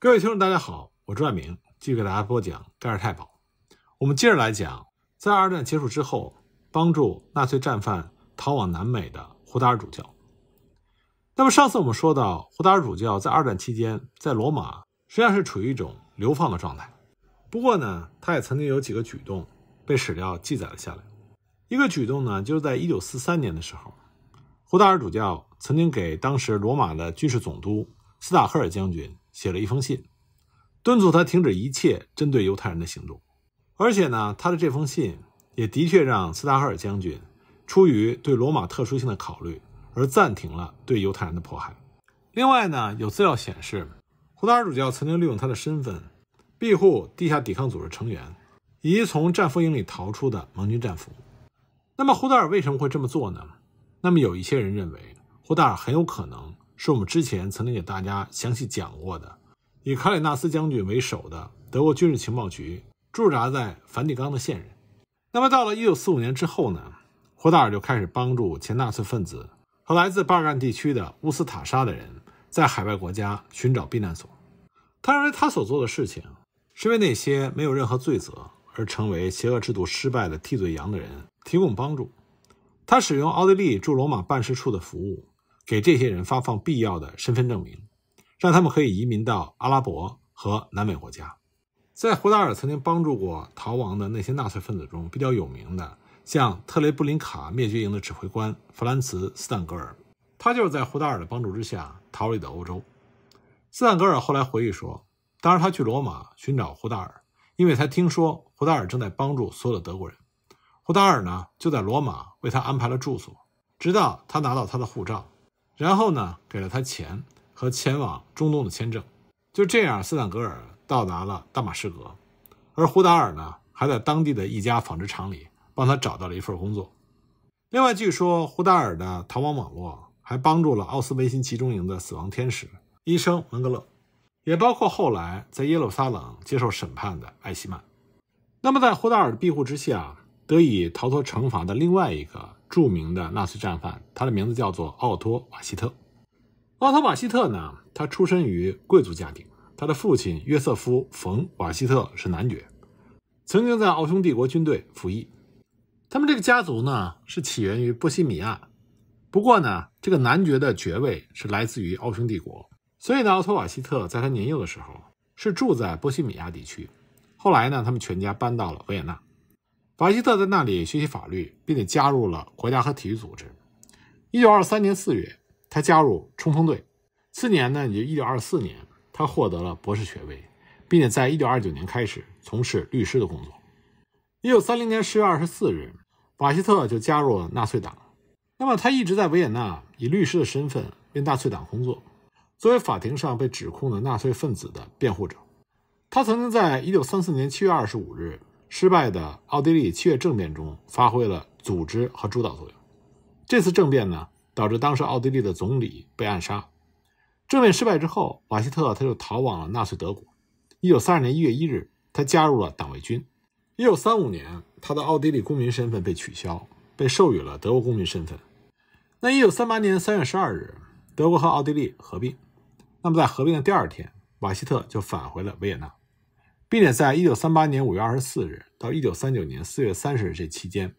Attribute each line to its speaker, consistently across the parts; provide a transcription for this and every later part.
Speaker 1: 各位听众，大家好，我是万明，继续给大家播讲《盖尔太保》。我们接着来讲，在二战结束之后，帮助纳粹战犯逃往南美的胡达尔主教。那么上次我们说到，胡达尔主教在二战期间在罗马实际上是处于一种流放的状态。不过呢，他也曾经有几个举动被史料记载了下来。一个举动呢，就是在一九四三年的时候，胡达尔主教曾经给当时罗马的军事总督斯塔赫尔将军。写了一封信，敦促他停止一切针对犹太人的行动，而且呢，他的这封信也的确让斯达哈尔将军出于对罗马特殊性的考虑而暂停了对犹太人的迫害。另外呢，有资料显示，胡达尔主教曾经利用他的身份庇护地下抵抗组织成员以及从战俘营里逃出的盟军战俘。那么，胡达尔为什么会这么做呢？那么，有一些人认为，胡达尔很有可能。是我们之前曾经给大家详细讲过的，以卡里纳斯将军为首的德国军事情报局驻扎在梵蒂冈的线人。那么到了1945年之后呢，霍达尔就开始帮助前纳粹分子和来自巴尔干地区的乌斯塔沙的人在海外国家寻找避难所。他认为他所做的事情，是为那些没有任何罪责而成为邪恶制度失败的替罪羊的人提供帮助。他使用奥地利驻罗马办事处的服务。给这些人发放必要的身份证明，让他们可以移民到阿拉伯和南美国家。在胡达尔曾经帮助过逃亡的那些纳粹分子中，比较有名的，像特雷布林卡灭绝营的指挥官弗兰茨·斯坦格尔，他就是在胡达尔的帮助之下逃离的欧洲。斯坦格尔后来回忆说，当时他去罗马寻找胡达尔，因为他听说胡达尔正在帮助所有的德国人。胡达尔呢，就在罗马为他安排了住所，直到他拿到他的护照。然后呢，给了他钱和前往中东的签证。就这样，斯坦格尔到达了大马士革，而胡达尔呢，还在当地的一家纺织厂里帮他找到了一份工作。另外，据说胡达尔的逃亡网络还帮助了奥斯维辛集中营的死亡天使医生文格勒，也包括后来在耶路撒冷接受审判的艾希曼。那么，在胡达尔的庇护之下，得以逃脱惩罚的另外一个。著名的纳粹战犯，他的名字叫做奥托·瓦西特。奥托·瓦西特呢，他出身于贵族家庭，他的父亲约瑟夫·冯·瓦西特是男爵，曾经在奥匈帝国军队服役。他们这个家族呢，是起源于波西米亚。不过呢，这个男爵的爵位是来自于奥匈帝国，所以呢，奥托·瓦西特在他年幼的时候是住在波西米亚地区。后来呢，他们全家搬到了维也纳。法西特在那里学习法律，并且加入了国家和体育组织。1923年4月，他加入冲锋队。次年呢，也就一1924年，他获得了博士学位，并且在1929年开始从事律师的工作。1930年10月24日，法西特就加入了纳粹党。那么，他一直在维也纳以律师的身份为纳粹党工作，作为法庭上被指控的纳粹分子的辩护者。他曾经在1934年7月25日。失败的奥地利七月政变中发挥了组织和主导作用。这次政变呢，导致当时奥地利的总理被暗杀。政变失败之后，瓦西特他就逃往了纳粹德国。一九三二年一月一日，他加入了党卫军。一九三五年，他的奥地利公民身份被取消，被授予了德国公民身份。那一九三八年三月十二日，德国和奥地利合并。那么在合并的第二天，瓦西特就返回了维也纳。并且在一九三八年五月二十四日到一九三九年四月三十日这期间，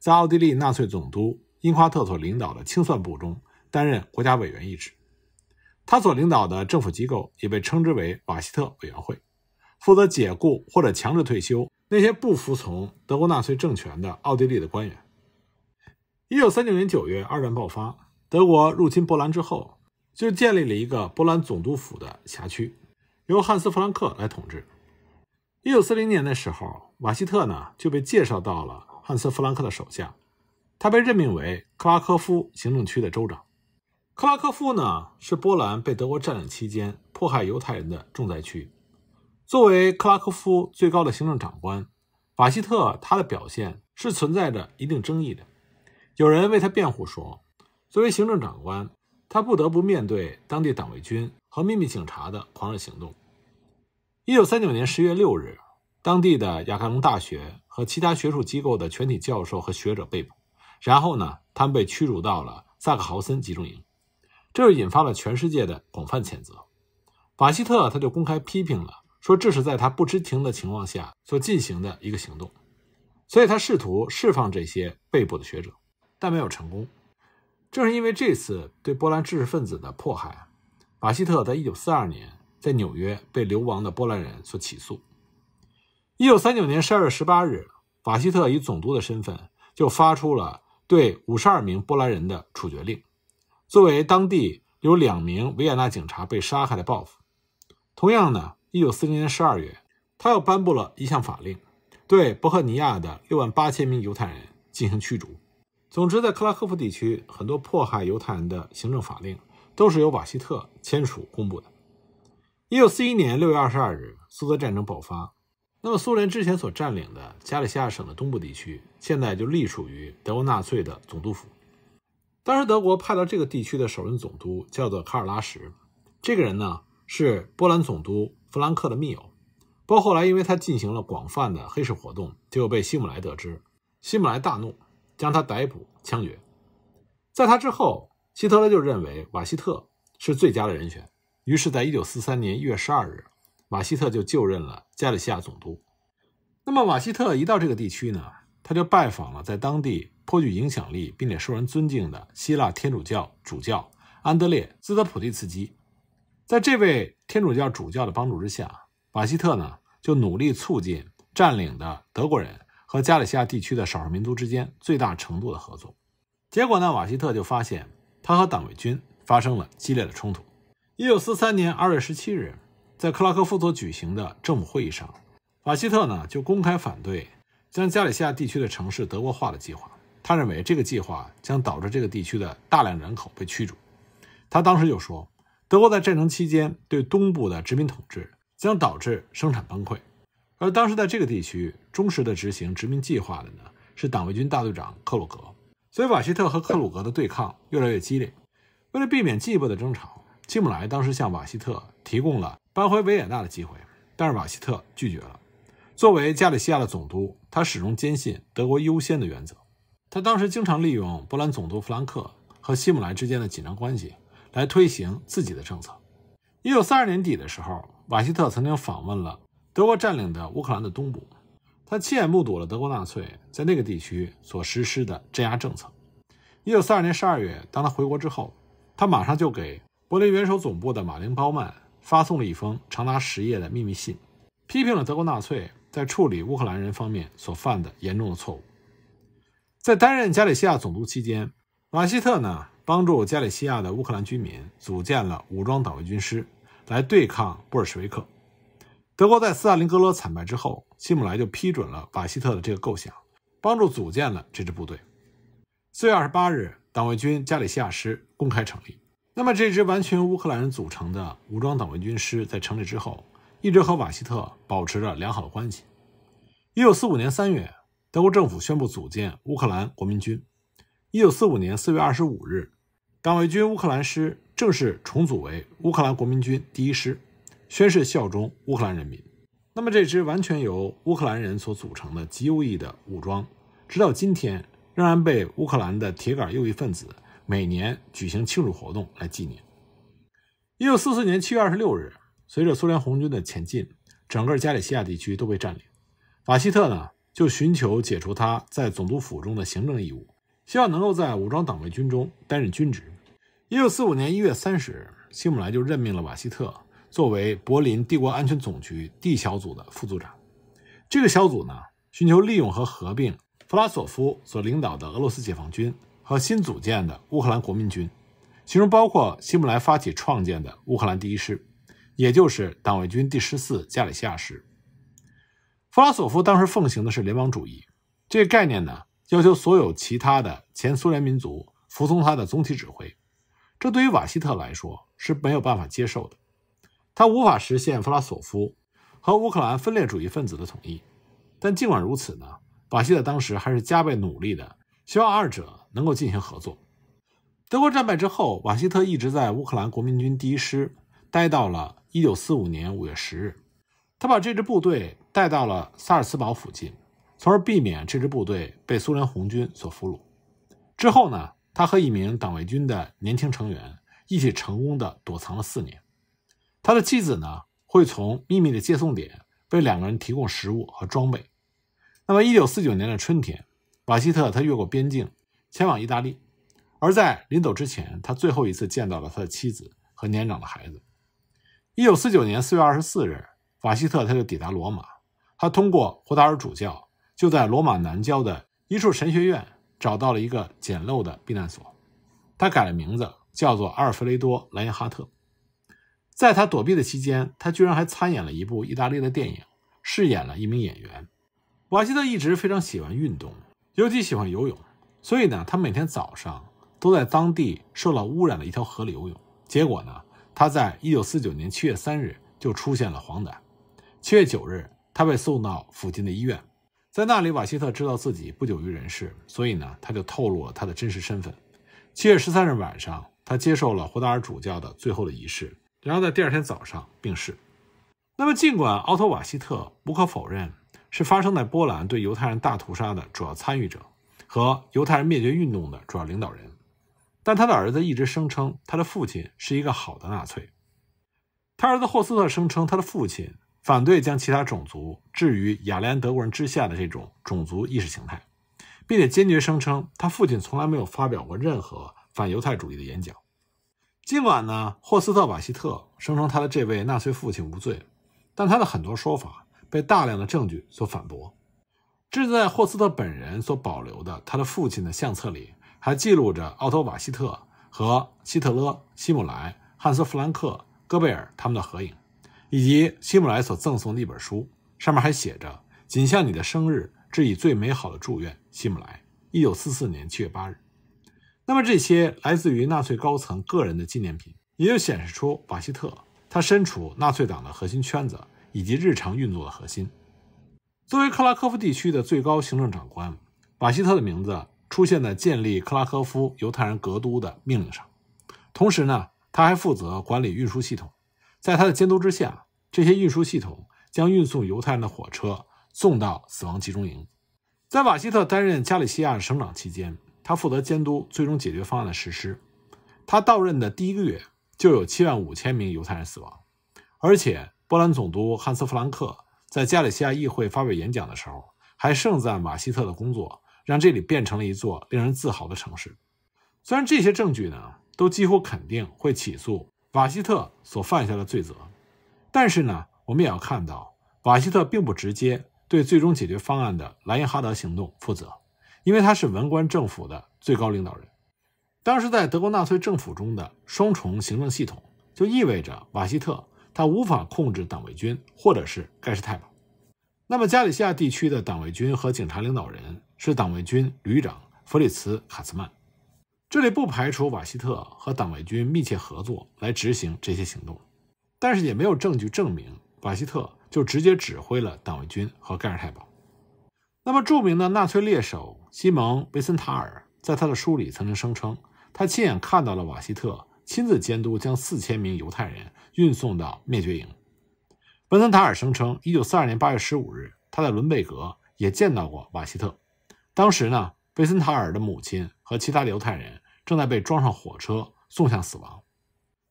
Speaker 1: 在奥地利纳粹总督英夸特所领导的清算部中担任国家委员一职。他所领导的政府机构也被称之为瓦西特委员会，负责解雇或者强制退休那些不服从德国纳粹政权的奥地利的官员。一九三九年九月，二战爆发，德国入侵波兰之后，就建立了一个波兰总督府的辖区，由汉斯·弗兰克来统治。一九四零年的时候，瓦西特呢就被介绍到了汉斯·弗兰克的手下，他被任命为克拉科夫行政区的州长。克拉科夫呢是波兰被德国占领期间迫害犹太人的重灾区。作为克拉科夫最高的行政长官，瓦西特他的表现是存在着一定争议的。有人为他辩护说，作为行政长官，他不得不面对当地党卫军和秘密警察的狂热行动。一九三九年十月六日，当地的亚喀隆大学和其他学术机构的全体教授和学者被捕，然后呢，他们被驱逐到了萨克豪森集中营，这就引发了全世界的广泛谴责。法西特他就公开批评了，说这是在他不知情的情况下所进行的一个行动，所以他试图释放这些被捕的学者，但没有成功。正是因为这次对波兰知识分子的迫害，法西特在一九四二年。在纽约被流亡的波兰人所起诉。一九三九年十二月十八日，瓦西特以总督的身份就发出了对五十二名波兰人的处决令，作为当地有两名维也纳警察被杀害的报复。同样呢，一九四零年十二月，他又颁布了一项法令，对波赫尼亚的六万八千名犹太人进行驱逐。总之，在克拉科夫地区，很多迫害犹太人的行政法令都是由瓦西特签署公布的。一九四一年六月二十二日，苏德战争爆发。那么，苏联之前所占领的加利西亚省的东部地区，现在就隶属于德国纳粹的总督府。当时，德国派到这个地区的首任总督叫做卡尔拉什。这个人呢，是波兰总督弗兰克的密友。不过，后来因为他进行了广泛的黑市活动，结果被希姆莱得知。希姆莱大怒，将他逮捕枪决。在他之后，希特勒就认为瓦西特是最佳的人选。于是，在一九四三年一月十二日，瓦西特就就任了加利西亚总督。那么，瓦西特一到这个地区呢，他就拜访了在当地颇具影响力并且受人尊敬的希腊天主教主教安德烈兹德普蒂茨基。在这位天主教主教的帮助之下，瓦西特呢就努力促进占领的德国人和加利西亚地区的少数民族之间最大程度的合作。结果呢，瓦西特就发现他和党卫军发生了激烈的冲突。一九四三年二月十七日，在克拉科夫所举行的政府会议上，瓦西特呢就公开反对将加里西亚地区的城市德国化的计划。他认为这个计划将导致这个地区的大量人口被驱逐。他当时就说：“德国在战争期间对东部的殖民统治将导致生产崩溃。”而当时在这个地区忠实地执行殖民计划的呢是党卫军大队长克鲁格，所以瓦西特和克鲁格的对抗越来越激烈。为了避免进一步的争吵，希姆莱当时向瓦西特提供了搬回维也纳的机会，但是瓦西特拒绝了。作为加利西亚的总督，他始终坚信德国优先的原则。他当时经常利用波兰总督弗兰克和希姆莱之间的紧张关系来推行自己的政策。一九三二年底的时候，瓦西特曾经访问了德国占领的乌克兰的东部，他亲眼目睹了德国纳粹在那个地区所实施的镇压政策。一九三二年十二月，当他回国之后，他马上就给。柏林元首总部的马林鲍曼发送了一封长达十页的秘密信，批评了德国纳粹在处理乌克兰人方面所犯的严重的错误。在担任加里西亚总督期间，瓦西特呢帮助加里西亚的乌克兰居民组建了武装党卫军师，来对抗布尔什维克。德国在斯大林格勒惨败之后，希姆莱就批准了瓦西特的这个构想，帮助组建了这支部队。四月二十八日，党卫军加里西亚师公开成立。那么这支完全由乌克兰人组成的武装党卫军师在成立之后，一直和瓦西特保持着良好的关系。一九四五年三月，德国政府宣布组建乌克兰国民军。一九四五年四月二十五日，党卫军乌克兰师正式重组为乌克兰国民军第一师，宣誓效忠乌克兰人民。那么这支完全由乌克兰人所组成的极右翼的武装，直到今天仍然被乌克兰的铁杆右翼分子。每年举行庆祝活动来纪念。一九四四年七月二十六日，随着苏联红军的前进，整个加里西亚地区都被占领。瓦西特呢，就寻求解除他在总督府中的行政义务，希望能够在武装党卫军中担任军职。一九四五年一月三十日，希姆莱就任命了瓦西特作为柏林帝国安全总局 D 小组的副组长。这个小组呢，寻求利用和合并弗拉索夫所领导的俄罗斯解放军。和新组建的乌克兰国民军，其中包括希姆莱发起创建的乌克兰第一师，也就是党卫军第十四加里西亚师。弗拉索夫当时奉行的是联邦主义，这个概念呢，要求所有其他的前苏联民族服从他的总体指挥，这对于瓦西特来说是没有办法接受的，他无法实现弗拉索夫和乌克兰分裂主义分子的统一。但尽管如此呢，瓦西特当时还是加倍努力的。希望二者能够进行合作。德国战败之后，瓦西特一直在乌克兰国民军第一师待到了1945年5月10日。他把这支部队带到了萨尔茨堡附近，从而避免这支部队被苏联红军所俘虏。之后呢，他和一名党卫军的年轻成员一起成功的躲藏了四年。他的妻子呢，会从秘密的接送点为两个人提供食物和装备。那么，1949年的春天。瓦西特他越过边境前往意大利，而在临走之前，他最后一次见到了他的妻子和年长的孩子。一九四九年四月二十四日，瓦西特他就抵达罗马。他通过胡达尔主教，就在罗马南郊的一处神学院找到了一个简陋的避难所。他改了名字，叫做阿尔弗雷多·莱因哈特。在他躲避的期间，他居然还参演了一部意大利的电影，饰演了一名演员。瓦西特一直非常喜欢运动。尤其喜欢游泳，所以呢，他每天早上都在当地受到污染的一条河里游泳。结果呢，他在1949年7月3日就出现了黄疸，7月9日他被送到附近的医院，在那里瓦西特知道自己不久于人世，所以呢，他就透露了他的真实身份。7月13日晚上，他接受了胡达尔主教的最后的仪式，然后在第二天早上病逝。那么，尽管奥托·瓦西特无可否认。是发生在波兰对犹太人大屠杀的主要参与者和犹太人灭绝运动的主要领导人，但他的儿子一直声称他的父亲是一个好的纳粹。他儿子霍斯特声称他的父亲反对将其他种族置于雅利安德国人之下的这种种族意识形态，并且坚决声称他父亲从来没有发表过任何反犹太主义的演讲。尽管呢，霍斯特瓦西特声称他的这位纳粹父亲无罪，但他的很多说法。被大量的证据所反驳。正在霍斯特本人所保留的他的父亲的相册里，还记录着奥托·瓦西特和希特勒、希姆莱、汉斯·弗兰克、戈贝尔他们的合影，以及希姆莱所赠送的一本书，上面还写着：“谨向你的生日致以最美好的祝愿，希姆莱，一九四四年七月八日。”那么，这些来自于纳粹高层个人的纪念品，也就显示出瓦西特他身处纳粹党的核心圈子。以及日常运作的核心。作为克拉科夫地区的最高行政长官，瓦西特的名字出现在建立克拉科夫犹太人格都的命令上。同时呢，他还负责管理运输系统，在他的监督之下，这些运输系统将运送犹太人的火车送到死亡集中营。在瓦西特担任加利西亚省长期间，他负责监督最终解决方案的实施。他到任的第一个月就有七万五千名犹太人死亡，而且。波兰总督汉斯·弗兰克在加利西亚议会发表演讲的时候，还盛赞瓦西特的工作，让这里变成了一座令人自豪的城市。虽然这些证据呢，都几乎肯定会起诉瓦西特所犯下的罪责，但是呢，我们也要看到，瓦西特并不直接对最终解决方案的莱茵哈德行动负责，因为他是文官政府的最高领导人。当时在德国纳粹政府中的双重行政系统，就意味着瓦西特。他无法控制党卫军或者是盖世太保。那么，加里西亚地区的党卫军和警察领导人是党卫军旅长弗里茨·卡斯曼。这里不排除瓦西特和党卫军密切合作来执行这些行动，但是也没有证据证明瓦西特就直接指挥了党卫军和盖世太保。那么，著名的纳粹猎手西蒙·维森塔尔在他的书里曾经声称，他亲眼看到了瓦西特亲自监督将四千名犹太人。运送到灭绝营。文森塔尔声称，一九四二年八月十五日，他在伦贝格也见到过瓦西特。当时呢，贝森塔尔的母亲和其他犹太人正在被装上火车送向死亡。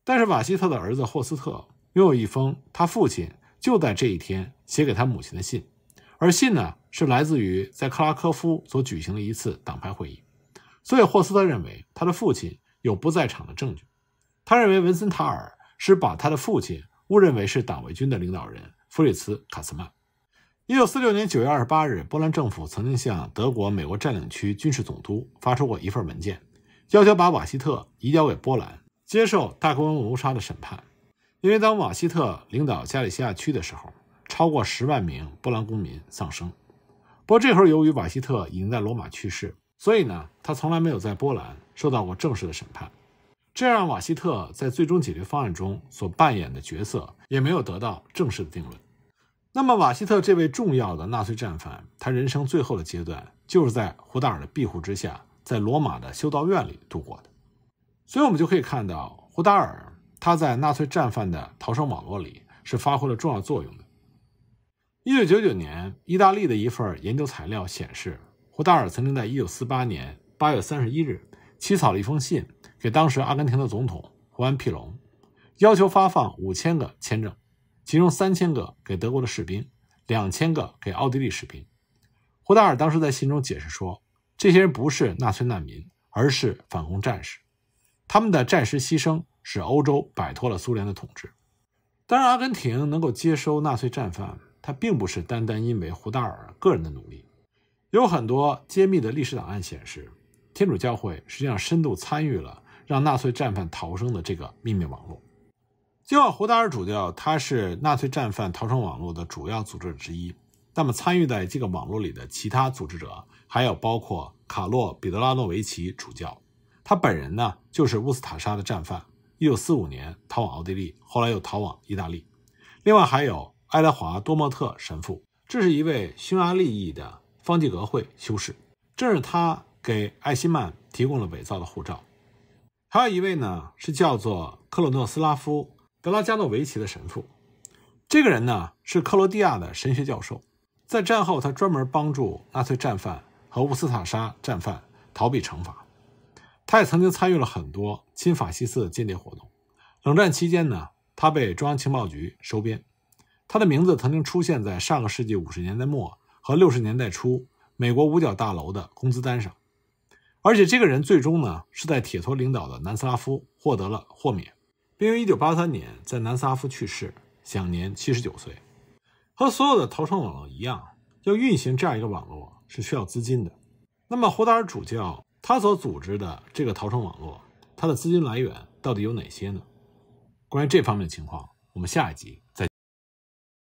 Speaker 1: 但是，瓦西特的儿子霍斯特拥有一封他父亲就在这一天写给他母亲的信，而信呢是来自于在克拉科夫所举行的一次党派会议。所以，霍斯特认为他的父亲有不在场的证据。他认为文森塔尔。是把他的父亲误认为是党卫军的领导人弗里茨卡斯曼。一九四六年九月二十八日，波兰政府曾经向德国美国占领区军事总督发出过一份文件，要求把瓦西特移交给波兰，接受大规模谋杀的审判。因为当瓦西特领导加里西亚区的时候，超过十万名波兰公民丧生。不过这会儿由于瓦西特已经在罗马去世，所以呢，他从来没有在波兰受到过正式的审判。这让瓦西特在最终解决方案中所扮演的角色也没有得到正式的定论。那么，瓦西特这位重要的纳粹战犯，他人生最后的阶段就是在胡达尔的庇护之下，在罗马的修道院里度过的。所以，我们就可以看到，胡达尔他在纳粹战犯的逃生网络里是发挥了重要作用的。一九九九年，意大利的一份研究材料显示，胡达尔曾经在一九四八年八月三十一日起草了一封信。给当时阿根廷的总统胡安·皮隆，要求发放五千个签证，其中三千个给德国的士兵，两千个给奥地利士兵。胡达尔当时在信中解释说，这些人不是纳粹难民，而是反共战士，他们的战时牺牲使欧洲摆脱了苏联的统治。当然，阿根廷能够接收纳粹战犯，他并不是单单因为胡达尔个人的努力，有很多揭秘的历史档案显示，天主教会实际上深度参与了。让纳粹战犯逃生的这个秘密网络，尽管胡达尔主教他是纳粹战犯逃生网络的主要组织者之一。那么，参与在这个网络里的其他组织者，还有包括卡洛·彼得拉诺维奇主教，他本人呢就是乌斯塔沙的战犯。1945年逃往奥地利，后来又逃往意大利。另外，还有爱德华·多莫特神父，这是一位匈牙利裔的方济各会修士，正是他给艾希曼提供了伪造的护照。还有一位呢，是叫做克罗诺斯拉夫德拉加诺维奇的神父。这个人呢，是克罗地亚的神学教授。在战后，他专门帮助纳粹战犯和乌斯塔沙战犯逃避惩罚。他也曾经参与了很多亲法西斯的间谍活动。冷战期间呢，他被中央情报局收编。他的名字曾经出现在上个世纪五十年代末和六十年代初美国五角大楼的工资单上。而且这个人最终呢，是在铁托领导的南斯拉夫获得了豁免，并于一九八三年在南斯拉夫去世，享年七十九岁。和所有的逃生网络一样，要运行这样一个网络是需要资金的。那么胡达尔主教他所组织的这个逃生网络，它的资金来源到底有哪些呢？关于这方面的情况，我们下一集。